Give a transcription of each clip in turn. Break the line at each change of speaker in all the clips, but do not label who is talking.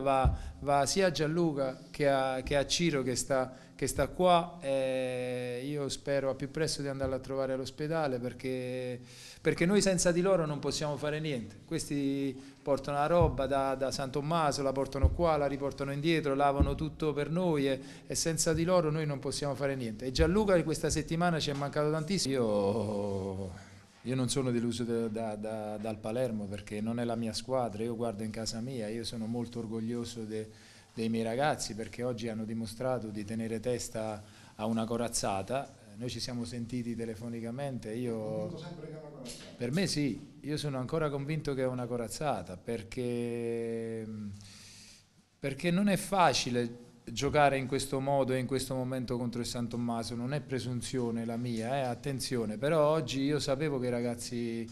Va, va, sia a Gianluca che a, che a Ciro che sta, che sta qua e eh, io spero a più presto di andarla a trovare all'ospedale perché, perché, noi senza di loro non possiamo fare niente. Questi portano la roba da, da, San Tommaso, la portano qua, la riportano indietro, lavano tutto per noi e, e senza di loro noi non possiamo fare niente. E Gianluca questa settimana ci è mancato tantissimo. Io io non sono deluso da, da, da, dal Palermo perché non è la mia squadra, io guardo in casa mia, io sono molto orgoglioso de, dei miei ragazzi perché oggi hanno dimostrato di tenere testa a una corazzata. Noi ci siamo sentiti telefonicamente, io, per me sì, io sono ancora convinto che è una corazzata perché perché non è facile giocare in questo modo e in questo momento contro il San Tommaso non è presunzione la mia, eh, attenzione, però oggi io sapevo che i ragazzi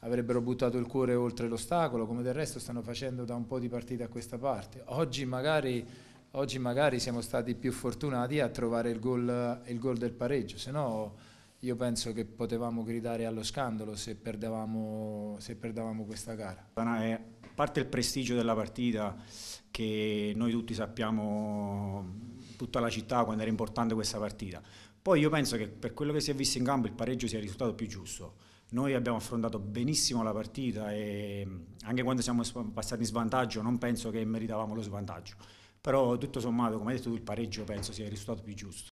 avrebbero buttato il cuore oltre l'ostacolo, come del resto stanno facendo da un po' di partita a questa parte. Oggi magari, oggi magari siamo stati più fortunati a trovare il gol, il gol del pareggio, se no io penso che potevamo gridare allo scandalo se perdevamo, se perdevamo questa gara
parte il prestigio della partita che noi tutti sappiamo, tutta la città, quando era importante questa partita. Poi io penso che per quello che si è visto in campo il pareggio sia il risultato più giusto. Noi abbiamo affrontato benissimo la partita e anche quando siamo passati in svantaggio non penso che meritavamo lo svantaggio. Però tutto sommato, come hai detto tu, il pareggio penso sia il risultato più giusto.